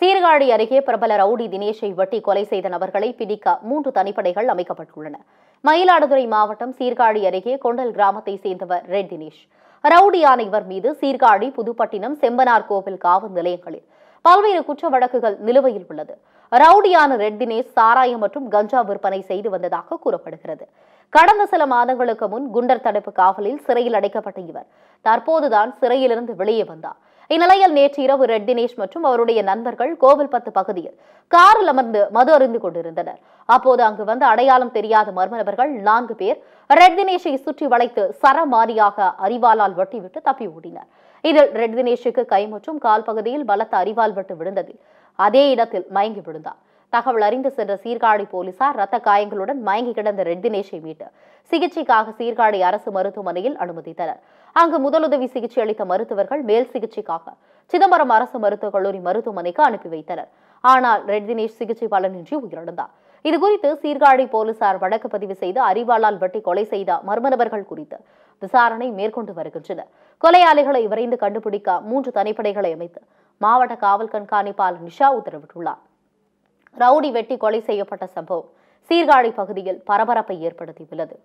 சீர்காழி அருகே பிரபல ரவுடி தினேஷை வெட்டி கொலை செய்த நபர்களை பிடிக்க மூன்று தனிப்படைகள் அமைக்கப்பட்டுள்ளன மயிலாடுதுறை மாவட்டம் சீர்காழி அருகே கொண்டல் கிராமத்தை சேர்ந்தவர் ரெட் தினேஷ் ரவுடியான இவர் மீது சீர்காழி புதுப்பட்டினம் செம்பனார் கோவில் காவல் நிலையங்களில் பல்வேறு குற்ற வழக்குகள் நிலுவையில் உள்ளது ரவுடியான ரெட் தினேஷ் சாராயம் மற்றும் கஞ்சா விற்பனை செய்து வந்ததாக கூறப்படுகிறது கடந்த சில மாதங்களுக்கு முன் குண்டர் தடுப்பு காவலில் சிறையில் அடைக்கப்பட்ட இவர் தற்போதுதான் சிறையிலிருந்து வெளியே வந்தார் இந்நிலையில் நேற்று இரவு ரெட் தினேஷ் மற்றும் அவருடைய நண்பர்கள் கோவில்பத்து பகுதியில் காரில் அமர்ந்து மது அருந்து கொண்டிருந்தனர் அப்போது அங்கு வந்து அடையாளம் தெரியாத மர்ம நபர்கள் நான்கு பேர் ரெட் தினேஷை சுற்றி வளைத்து சரமாரியாக அறிவாலால் வெட்டிவிட்டு தப்பி ஓடினர் இதில் ரெட் தினேஷுக்கு கை மற்றும் கால் பகுதியில் பலத்த அறிவால் வெட்டு விழுந்ததில் அதே இடத்தில் மயங்கி விழுந்தார் தகவல் அறிந்து சென்ற சீர்காழி போலீசார் ரத்த காயங்களுடன் மயங்கி கிடந்த ரெட்டினேஷை மீட்டு சிகிச்சைக்காக சீர்காழி அரசு மருத்துவமனையில் அனுமதித்தனர் அங்கு முதலுதவி சிகிச்சை அளித்த மருத்துவர்கள் மேல் சிகிச்சைக்காக சிதம்பரம் அரசு மருத்துவக் கல்லூரி மருத்துவமனைக்கு அனுப்பி வைத்தனர் ஆனால் ரெட்டினேஷ் சிகிச்சை பலனின்றி உயிரிழந்தார் இதுகுறித்து சீர்காழி போலீசார் வழக்கு பதிவு செய்து அறிவாளால் வெட்டி கொலை செய்த மர்மநபர்கள் குறித்து விசாரணை மேற்கொண்டு வருகின்றனர் கொலையாளிகளை விரைந்து கண்டுபிடிக்க மூன்று தனிப்படைகளை அமைத்து மாவட்ட காவல் கண்காணிப்பாளர் நிஷா உத்தரவிட்டுள்ளார் ரவுடி வெட்டி கொலை செய்யப்பட்ட சம்பவம் சீர்காழி பகுதியில் பரபரப்பை ஏற்படுத்தியுள்ளது